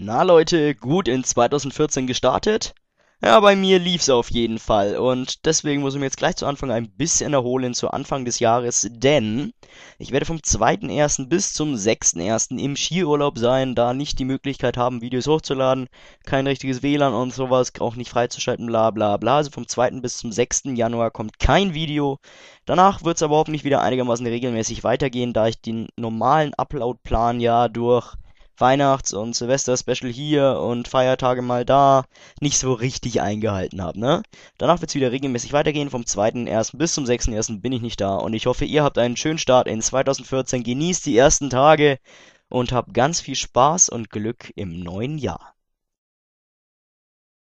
Na Leute, gut in 2014 gestartet? Ja, bei mir lief's auf jeden Fall und deswegen muss ich mir jetzt gleich zu Anfang ein bisschen erholen zu Anfang des Jahres, denn ich werde vom 2.1. bis zum 6.1. im Skiurlaub sein, da nicht die Möglichkeit haben, Videos hochzuladen, kein richtiges WLAN und sowas, auch nicht freizuschalten, bla bla bla. Also vom 2. bis zum 6. Januar kommt kein Video. Danach wird's aber hoffentlich wieder einigermaßen regelmäßig weitergehen, da ich den normalen Upload-Plan ja durch Weihnachts- und Silvester-Special hier und Feiertage mal da nicht so richtig eingehalten habe, ne? Danach wird es wieder regelmäßig weitergehen. Vom 2.1. bis zum 6.1. bin ich nicht da und ich hoffe, ihr habt einen schönen Start in 2014. Genießt die ersten Tage und habt ganz viel Spaß und Glück im neuen Jahr.